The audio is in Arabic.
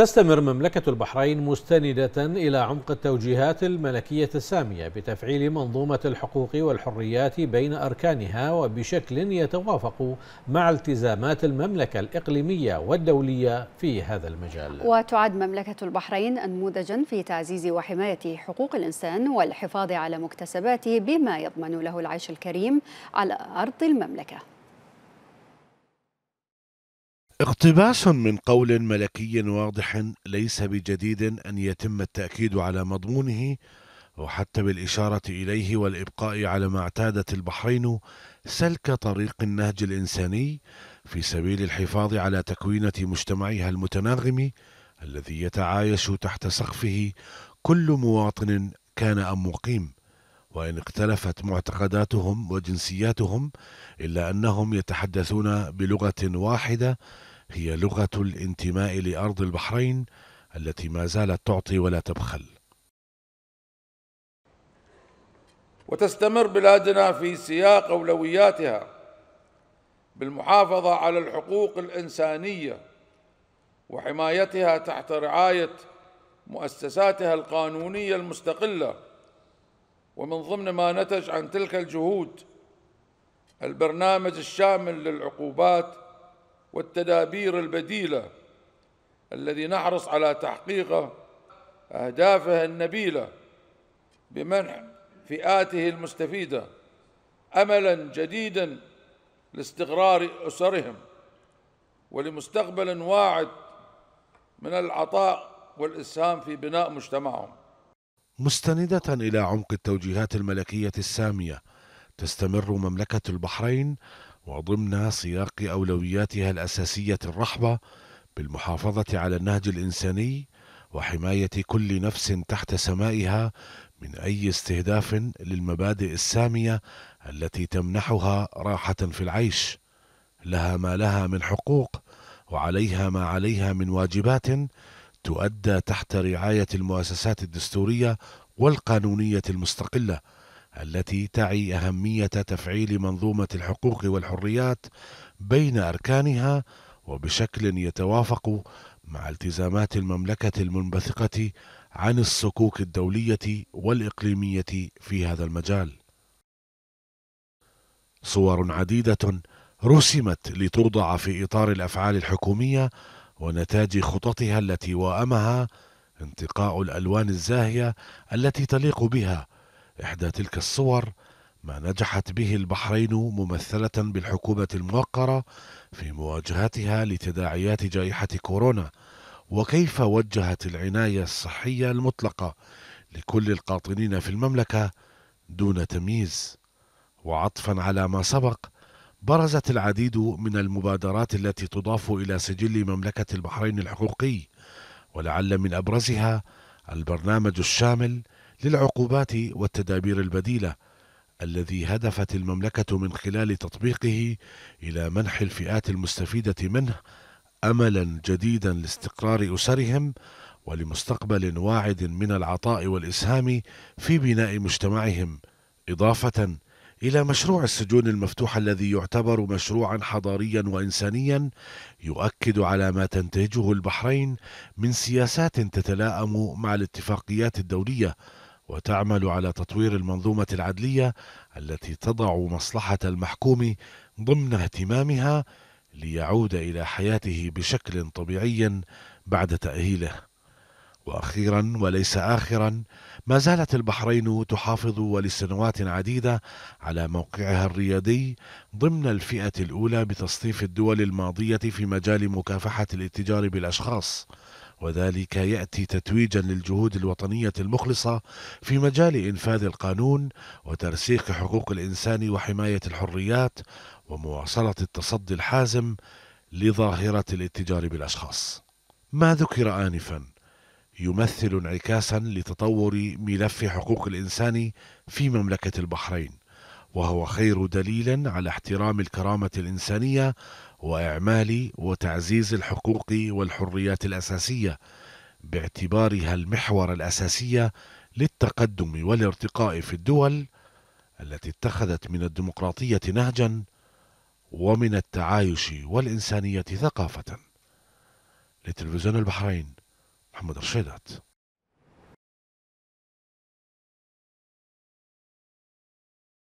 تستمر مملكة البحرين مستندة إلى عمق التوجيهات الملكية السامية بتفعيل منظومة الحقوق والحريات بين أركانها وبشكل يتوافق مع التزامات المملكة الإقليمية والدولية في هذا المجال وتعد مملكة البحرين أنموذجا في تعزيز وحماية حقوق الإنسان والحفاظ على مكتسباته بما يضمن له العيش الكريم على أرض المملكة اقتباس من قول ملكي واضح ليس بجديد ان يتم التاكيد على مضمونه وحتى بالاشاره اليه والابقاء على ما اعتادت البحرين سلك طريق النهج الانساني في سبيل الحفاظ على تكوينه مجتمعها المتناغم الذي يتعايش تحت سقفه كل مواطن كان ام مقيم وان اختلفت معتقداتهم وجنسياتهم الا انهم يتحدثون بلغه واحده هي لغة الانتماء لأرض البحرين التي ما زالت تعطي ولا تبخل وتستمر بلادنا في سياق أولوياتها بالمحافظة على الحقوق الإنسانية وحمايتها تحت رعاية مؤسساتها القانونية المستقلة ومن ضمن ما نتج عن تلك الجهود البرنامج الشامل للعقوبات والتدابير البديلة الذي نحرص على تحقيق أهدافه النبيلة بمنح فئاته المستفيدة أملا جديدا لاستقرار أسرهم ولمستقبل واعد من العطاء والإسهام في بناء مجتمعهم مستندة إلى عمق التوجيهات الملكية السامية تستمر مملكة البحرين وضمن سياق أولوياتها الأساسية الرحبة بالمحافظة على النهج الإنساني وحماية كل نفس تحت سمائها من أي استهداف للمبادئ السامية التي تمنحها راحة في العيش لها ما لها من حقوق وعليها ما عليها من واجبات تؤدى تحت رعاية المؤسسات الدستورية والقانونية المستقلة التي تعي أهمية تفعيل منظومة الحقوق والحريات بين أركانها وبشكل يتوافق مع التزامات المملكة المنبثقة عن الصكوك الدولية والإقليمية في هذا المجال. صور عديدة رسمت لتوضع في إطار الأفعال الحكومية ونتاج خططها التي وأمها انتقاء الألوان الزاهية التي تليق بها إحدى تلك الصور ما نجحت به البحرين ممثلة بالحكومة الموقرة في مواجهتها لتداعيات جائحة كورونا وكيف وجهت العناية الصحية المطلقة لكل القاطنين في المملكة دون تمييز وعطفا على ما سبق برزت العديد من المبادرات التي تضاف إلى سجل مملكة البحرين الحقوقي ولعل من أبرزها البرنامج الشامل للعقوبات والتدابير البديله الذي هدفت المملكه من خلال تطبيقه الى منح الفئات المستفيده منه املا جديدا لاستقرار اسرهم ولمستقبل واعد من العطاء والاسهام في بناء مجتمعهم اضافه الى مشروع السجون المفتوحه الذي يعتبر مشروعا حضاريا وانسانيا يؤكد على ما تنتهجه البحرين من سياسات تتلائم مع الاتفاقيات الدوليه وتعمل على تطوير المنظومة العدلية التي تضع مصلحة المحكوم ضمن اهتمامها ليعود إلى حياته بشكل طبيعي بعد تأهيله. وأخيرا وليس آخرا ما زالت البحرين تحافظ ولسنوات عديدة على موقعها الريادي ضمن الفئة الأولى بتصنيف الدول الماضية في مجال مكافحة الاتجار بالأشخاص وذلك ياتي تتويجا للجهود الوطنيه المخلصه في مجال انفاذ القانون وترسيخ حقوق الانسان وحمايه الحريات ومواصله التصدي الحازم لظاهره الاتجار بالاشخاص ما ذكر انفا يمثل انعكاسا لتطور ملف حقوق الانسان في مملكه البحرين وهو خير دليل على احترام الكرامه الانسانيه واعمال وتعزيز الحقوق والحريات الاساسيه باعتبارها المحور الاساسي للتقدم والارتقاء في الدول التي اتخذت من الديمقراطيه نهجا ومن التعايش والانسانيه ثقافه لتلفزيون البحرين محمد رشيدات